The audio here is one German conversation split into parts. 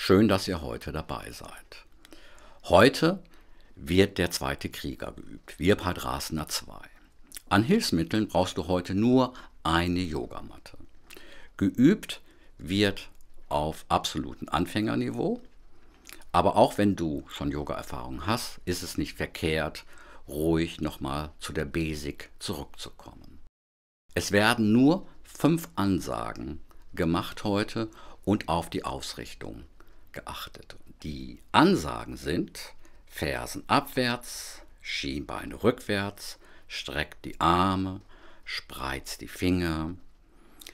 Schön, dass ihr heute dabei seid. Heute wird der zweite Krieger geübt, wir Padrasana 2. An Hilfsmitteln brauchst du heute nur eine Yogamatte. Geübt wird auf absolutem Anfängerniveau, aber auch wenn du schon Yoga-Erfahrung hast, ist es nicht verkehrt, ruhig nochmal zu der Basic zurückzukommen. Es werden nur fünf Ansagen gemacht heute und auf die Ausrichtung geachtet. Die Ansagen sind Fersen abwärts, Schienbeine rückwärts, streckt die Arme, spreizt die Finger,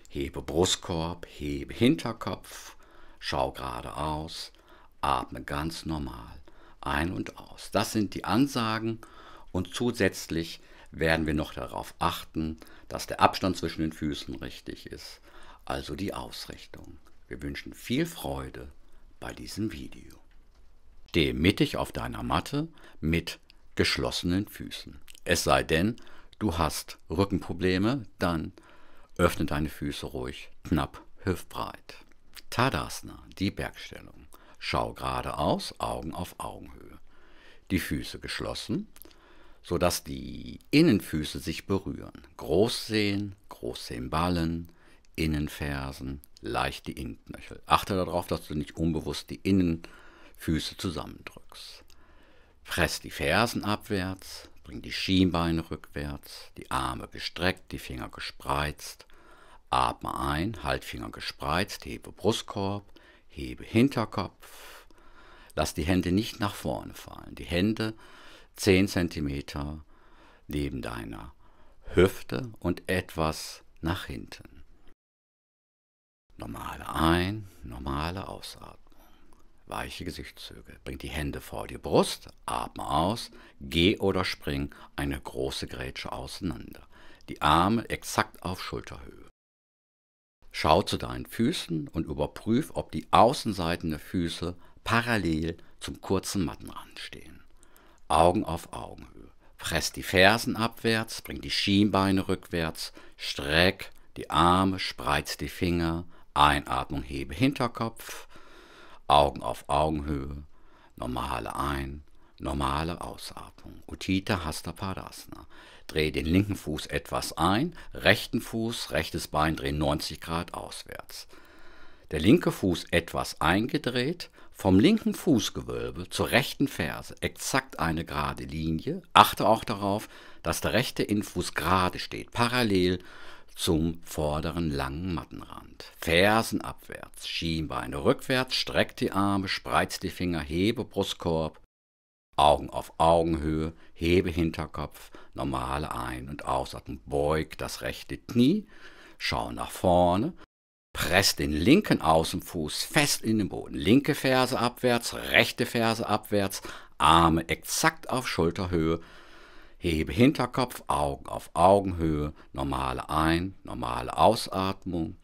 hebe Brustkorb, hebe Hinterkopf, schau geradeaus, atme ganz normal ein und aus. Das sind die Ansagen und zusätzlich werden wir noch darauf achten, dass der Abstand zwischen den Füßen richtig ist, also die Ausrichtung. Wir wünschen viel Freude bei diesem Video. Steh mittig auf deiner Matte mit geschlossenen Füßen. Es sei denn, du hast Rückenprobleme, dann öffne deine Füße ruhig knapp hüftbreit. Tadasana, die Bergstellung. Schau geradeaus, Augen auf Augenhöhe. Die Füße geschlossen, sodass die Innenfüße sich berühren. Groß groß sehen, sehen ballen, Innenfersen, leicht die Innenknöchel. Achte darauf, dass du nicht unbewusst die Innenfüße zusammendrückst. Press die Fersen abwärts, bring die Schienbeine rückwärts, die Arme gestreckt, die Finger gespreizt. Atme ein, Haltfinger gespreizt, hebe Brustkorb, hebe Hinterkopf. Lass die Hände nicht nach vorne fallen. Die Hände 10 cm neben deiner Hüfte und etwas nach hinten. Normale Ein-, normale Ausatmung. Weiche Gesichtszüge. Bring die Hände vor die Brust, atme aus, geh oder spring eine große Grätsche auseinander. Die Arme exakt auf Schulterhöhe. Schau zu deinen Füßen und überprüf, ob die Außenseiten der Füße parallel zum kurzen Mattenrand stehen. Augen auf Augenhöhe. Press die Fersen abwärts, bring die Schienbeine rückwärts, streck die Arme, spreiz die Finger, Einatmung hebe Hinterkopf, Augen auf Augenhöhe, normale Ein, normale Ausatmung. Utita Hasta Dreh den linken Fuß etwas ein, rechten Fuß, rechtes Bein drehen 90 Grad auswärts. Der linke Fuß etwas eingedreht, vom linken Fußgewölbe zur rechten Ferse exakt eine gerade Linie. Achte auch darauf, dass der rechte Innenfuß gerade steht, parallel zum vorderen langen Mattenrand. Fersen abwärts, Schienbeine rückwärts, streck die Arme, spreiz die Finger, hebe Brustkorb, Augen auf Augenhöhe, hebe Hinterkopf, normale Ein- und Ausatmung, beug das rechte Knie, schau nach vorne, press den linken Außenfuß fest in den Boden, linke Ferse abwärts, rechte Ferse abwärts, Arme exakt auf Schulterhöhe, Hebe Hinterkopf, Augen auf Augenhöhe, normale Ein-, normale Ausatmung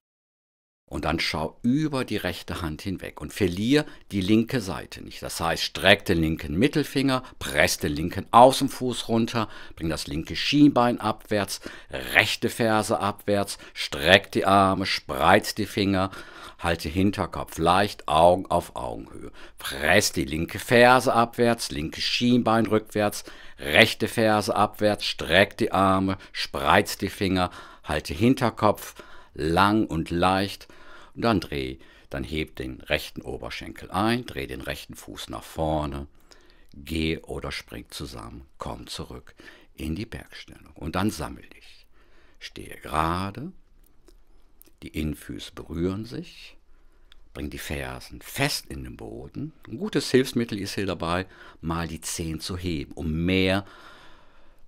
und dann schau über die rechte Hand hinweg und verlier die linke Seite nicht. Das heißt, streck den linken Mittelfinger, press den linken Außenfuß runter, bring das linke Schienbein abwärts, rechte Ferse abwärts, streck die Arme, spreiz die Finger, halte Hinterkopf leicht, Augen auf Augenhöhe. Press die linke Ferse abwärts, linke Schienbein rückwärts, rechte Ferse abwärts, streck die Arme, spreiz die Finger, halte Hinterkopf, lang und leicht und dann dreh, dann heb den rechten Oberschenkel ein, dreh den rechten Fuß nach vorne, geh oder spring zusammen, komm zurück in die Bergstellung und dann sammel dich. Stehe gerade, die Innenfüße berühren sich, bring die Fersen fest in den Boden. Ein gutes Hilfsmittel ist hier dabei, mal die Zehen zu heben, um mehr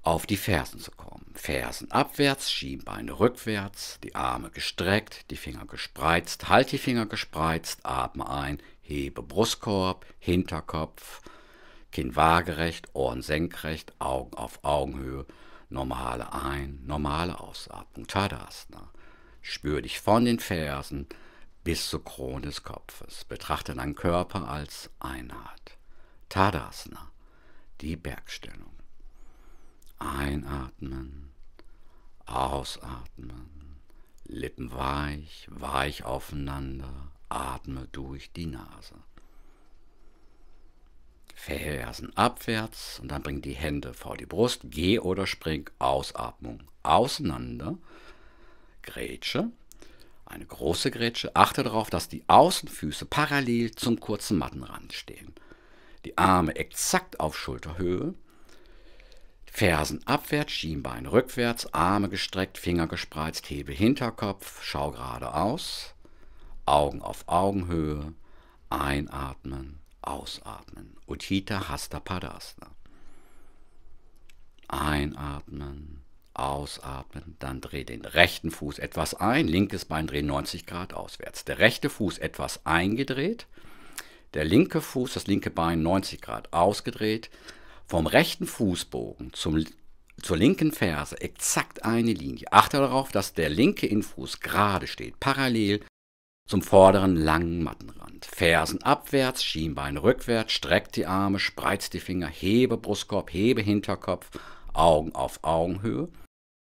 auf die Fersen zu kommen. Fersen abwärts, Schienbeine rückwärts, die Arme gestreckt, die Finger gespreizt, halt die Finger gespreizt, atme ein, hebe Brustkorb, Hinterkopf, Kinn waagerecht, Ohren senkrecht, Augen auf Augenhöhe, normale Ein-, normale Ausatmung, Tadasana. Spür dich von den Fersen bis zur Krone des Kopfes. Betrachte deinen Körper als Einheit. Tadasana, die Bergstellung. Einatmen, ausatmen. Lippen weich, weich aufeinander. Atme durch die Nase. Fersen abwärts und dann bring die Hände vor die Brust. Geh oder spring. Ausatmung. Auseinander. Grätsche. Eine große Grätsche. Achte darauf, dass die Außenfüße parallel zum kurzen Mattenrand stehen. Die Arme exakt auf Schulterhöhe. Fersen abwärts, Schienbein rückwärts, Arme gestreckt, Finger gespreizt, Hebel Hinterkopf, schau geradeaus, Augen auf Augenhöhe, einatmen, ausatmen. Uttita Hasta Padasana. Einatmen, ausatmen, dann dreh den rechten Fuß etwas ein, linkes Bein dreh 90 Grad auswärts. Der rechte Fuß etwas eingedreht, der linke Fuß, das linke Bein 90 Grad ausgedreht, vom rechten Fußbogen zum, zur linken Ferse exakt eine Linie. Achte darauf, dass der linke Innenfuß gerade steht, parallel zum vorderen langen Mattenrand. Fersen abwärts, Schienbein rückwärts, streck die Arme, spreiz die Finger, hebe Brustkorb, hebe Hinterkopf, Augen auf Augenhöhe.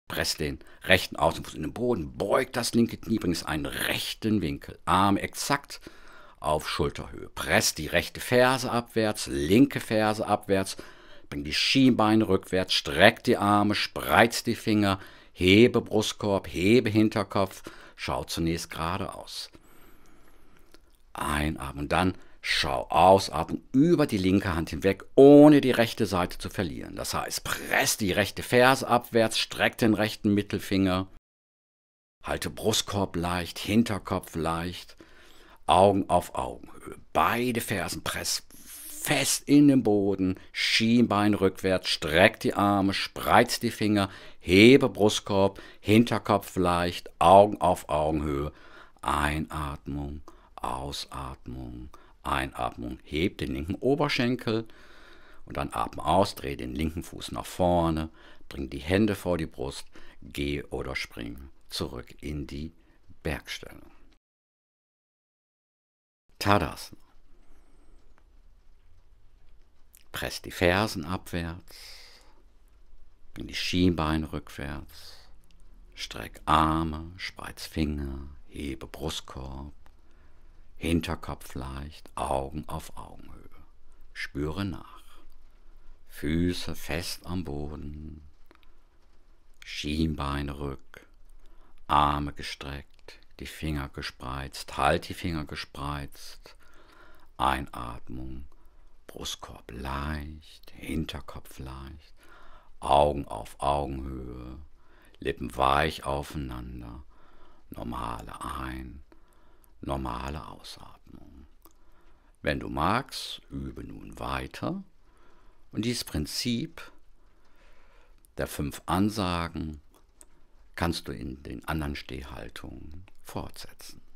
Press den rechten Außenfuß in den Boden, beugt das linke Knie, es einen rechten Winkel, Arme exakt auf Schulterhöhe. Press die rechte Ferse abwärts, linke Ferse abwärts, Bring die Schienbeine rückwärts, streck die Arme, spreiz die Finger, hebe Brustkorb, hebe Hinterkopf, schau zunächst geradeaus. Einatmen, dann schau ausatmen über die linke Hand hinweg, ohne die rechte Seite zu verlieren. Das heißt, press die rechte Ferse abwärts, streck den rechten Mittelfinger, halte Brustkorb leicht, Hinterkopf leicht, Augen auf Augenhöhe. Beide Fersen press fest in den Boden, Schienbein rückwärts, streck die Arme, spreiz die Finger, hebe Brustkorb, Hinterkopf leicht, Augen auf Augenhöhe. Einatmung, Ausatmung, Einatmung, heb den linken Oberschenkel und dann atme aus, dreh den linken Fuß nach vorne, bring die Hände vor die Brust, geh oder spring zurück in die Bergstellung. Tadasana. presst die Fersen abwärts, bring die Schienbeine rückwärts, streck Arme, spreiz Finger, hebe Brustkorb, Hinterkopf leicht, Augen auf Augenhöhe. Spüre nach. Füße fest am Boden, Schienbeine rück, Arme gestreckt, die Finger gespreizt, halt die Finger gespreizt, Einatmung, Brustkorb leicht, Hinterkopf leicht, Augen auf Augenhöhe, Lippen weich aufeinander, normale Ein, normale Ausatmung. Wenn du magst, übe nun weiter und dieses Prinzip der fünf Ansagen kannst du in den anderen Stehhaltungen fortsetzen.